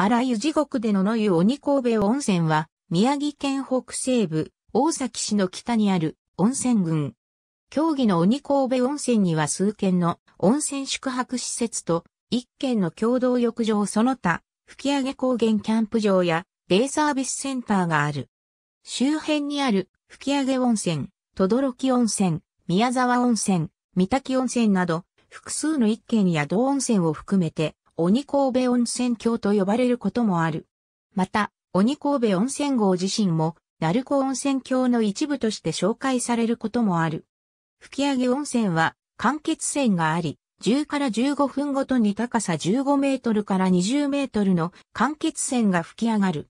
荒湯地獄でのの湯鬼神戸温泉は、宮城県北西部、大崎市の北にある温泉群。競技の鬼神戸温泉には数軒の温泉宿泊施設と、一軒の共同浴場その他、吹上高原キャンプ場やデイサービスセンターがある。周辺にある吹上温泉、等々力温泉、宮沢温泉、三滝温泉など、複数の一軒や道温泉を含めて、鬼神戸温泉郷と呼ばれることもある。また、鬼神戸温泉郷自身も、鳴子温泉郷の一部として紹介されることもある。吹上温泉は、間欠泉があり、10から15分ごとに高さ15メートルから20メートルの間欠泉が吹き上がる。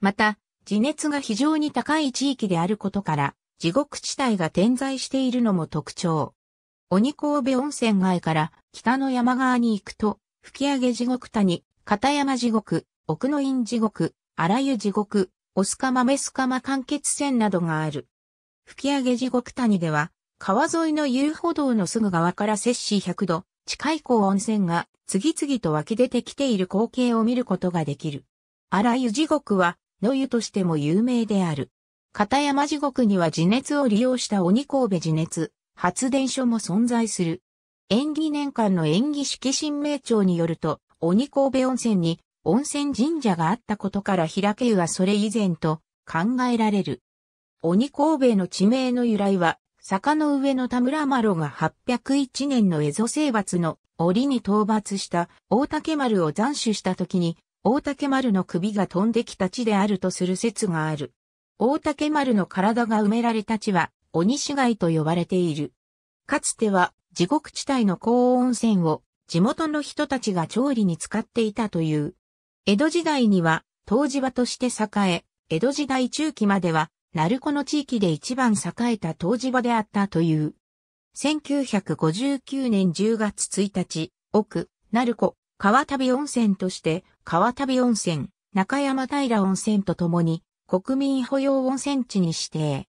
また、地熱が非常に高い地域であることから、地獄地帯が点在しているのも特徴。鬼神戸温泉街から北の山側に行くと、吹上地獄谷、片山地獄、奥の院地獄、荒湯地獄、オスカマメスカマ間欠泉などがある。吹上地獄谷では、川沿いの遊歩道のすぐ側から摂氏100度、近い高温泉が次々と湧き出てきている光景を見ることができる。荒湯地獄は、野湯としても有名である。片山地獄には地熱を利用した鬼神戸地熱、発電所も存在する。演技年間の演技式神明庁によると、鬼神戸温泉に温泉神社があったことから開け湯はそれ以前と考えられる。鬼神戸の地名の由来は、坂の上の田村麻呂が801年の蝦夷征伐の折に討伐した大竹丸を斬首した時に、大竹丸の首が飛んできた地であるとする説がある。大竹丸の体が埋められた地は、鬼死骸と呼ばれている。かつては地獄地帯の高温泉を地元の人たちが調理に使っていたという。江戸時代には湯治場として栄え、江戸時代中期までは鳴子の地域で一番栄えた湯治場であったという。1959年10月1日、奥、鳴子、川旅温泉として、川旅温泉、中山平温泉とともに、国民保養温泉地に指定。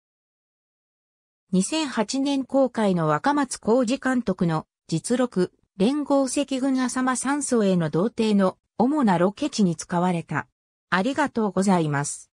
2008年公開の若松浩二監督の実録、連合赤軍浅間山荘への童貞の主なロケ地に使われた。ありがとうございます。